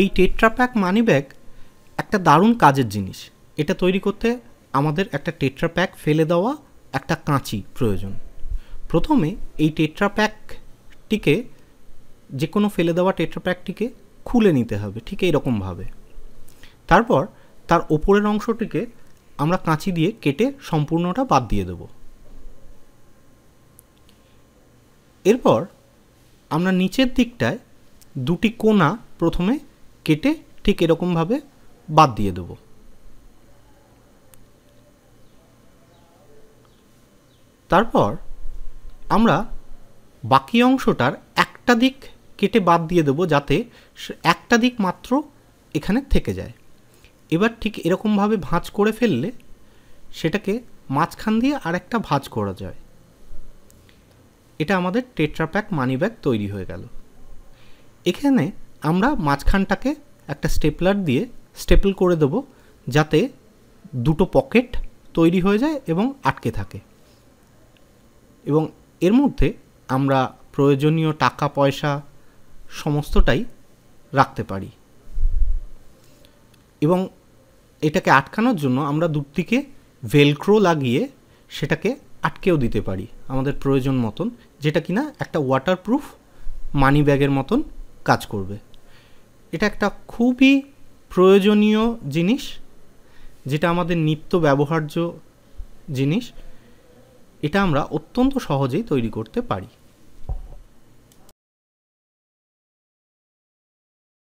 এই Tetra Pak money bag একটা দারুণ কাজের জিনিস এটা তৈরি করতে আমাদের একটা টেট্রাপ্যাক ফেলে দেওয়া একটা কাঁচি প্রয়োজন প্রথমে এই টেট্রাপ্যাকটিকে যে কোনো ফেলে দেওয়া টেট্রাপ্যাকটিকে খুলে নিতে হবে ঠিক এরকমভাবে তারপর তার ওপরের অংশটিকে আমরা কাঁচি দিয়ে কেটে সম্পূর্ণটা বাদ দিয়ে দেব এরপর আমরা নিচের দিকটায় দুটি কোনা প্রথমে কেটে ঠিক এরকমভাবে বাদ দিয়ে দেব তারপর আমরা বাকি অংশটার একটা দিক কেটে বাদ দিয়ে দেবো যাতে একটা দিক মাত্র এখানে থেকে যায় এবার ঠিক এরকমভাবে ভাঁজ করে ফেললে সেটাকে মাঝখান দিয়ে আর একটা ভাঁজ করা যায় এটা আমাদের টেট্রাপ্যাক মানি ব্যাগ তৈরি হয়ে গেল এখানে আমরা মাঝখানটাকে একটা স্টেপলার দিয়ে স্টেপল করে দেব যাতে দুটো পকেট তৈরি হয়ে যায় এবং আটকে থাকে এবং এর মধ্যে আমরা প্রয়োজনীয় টাকা পয়সা সমস্তটাই রাখতে পারি এবং এটাকে আটকানোর জন্য আমরা দূর দিকে ভেলক্রো লাগিয়ে সেটাকে আটকেও দিতে পারি আমাদের প্রয়োজন মতন যেটা কিনা একটা ওয়াটারপ্রুফ মানি ব্যাগের মতন কাজ করবে এটা একটা খুবই প্রয়োজনীয় জিনিস যেটা আমাদের নিত্য ব্যবহার্য জিনিস এটা আমরা অত্যন্ত সহজেই তৈরি করতে পারি